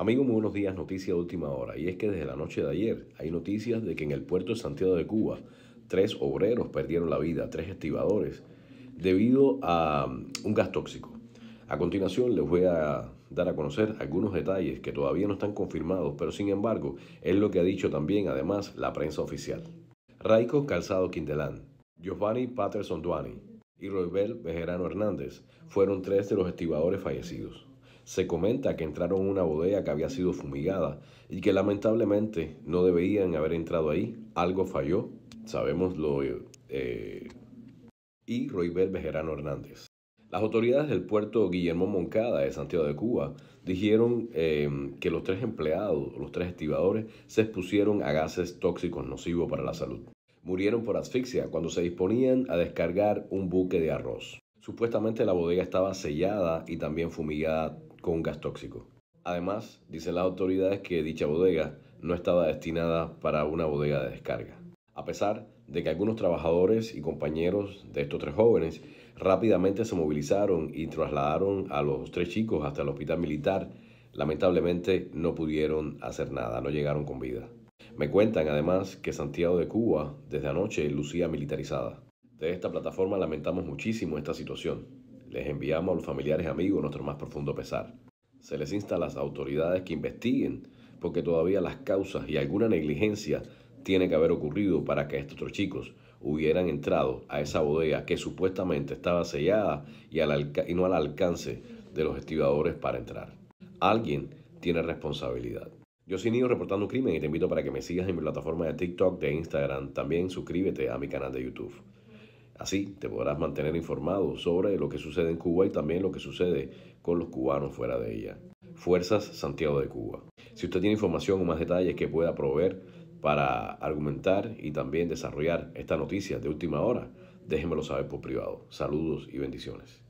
Amigos, muy buenos días, Noticias de última hora. Y es que desde la noche de ayer hay noticias de que en el puerto de Santiago de Cuba tres obreros perdieron la vida, tres estibadores, debido a mm, un gas tóxico. A continuación les voy a dar a conocer algunos detalles que todavía no están confirmados, pero sin embargo es lo que ha dicho también además la prensa oficial. Raico Calzado Quintelán, Giovanni Patterson Duani y Roybel Bejerano Hernández fueron tres de los estibadores fallecidos se comenta que entraron a una bodega que había sido fumigada y que lamentablemente no debían haber entrado ahí. Algo falló, sabemos lo... Eh, y Roybel Bejerano Hernández. Las autoridades del puerto Guillermo Moncada de Santiago de Cuba dijeron em, que los tres empleados, los tres estibadores, se expusieron a gases tóxicos nocivos para la salud. Murieron por asfixia cuando se disponían a descargar un buque de arroz. Supuestamente la bodega estaba sellada y también fumigada con gas tóxico. Además, dicen las autoridades que dicha bodega no estaba destinada para una bodega de descarga. A pesar de que algunos trabajadores y compañeros de estos tres jóvenes rápidamente se movilizaron y trasladaron a los tres chicos hasta el hospital militar, lamentablemente no pudieron hacer nada, no llegaron con vida. Me cuentan además que Santiago de Cuba desde anoche lucía militarizada. De esta plataforma lamentamos muchísimo esta situación. Les enviamos a los familiares y amigos nuestro más profundo pesar. Se les insta a las autoridades que investiguen, porque todavía las causas y alguna negligencia tiene que haber ocurrido para que estos otros chicos hubieran entrado a esa bodega que supuestamente estaba sellada y, no al alcance de los estibadores para entrar. Alguien tiene responsabilidad. Yo soy Nido reportando un crimen y te invito para que me sigas en mi plataforma de TikTok, de Instagram. También suscríbete a mi canal de YouTube. Así te podrás mantener informado sobre lo que sucede en Cuba y también lo que sucede con los cubanos fuera de ella. Fuerzas Santiago de Cuba. Si usted tiene información o más detalles que pueda proveer para argumentar y también desarrollar esta noticia de última hora, déjenmelo saber por privado. Saludos y bendiciones.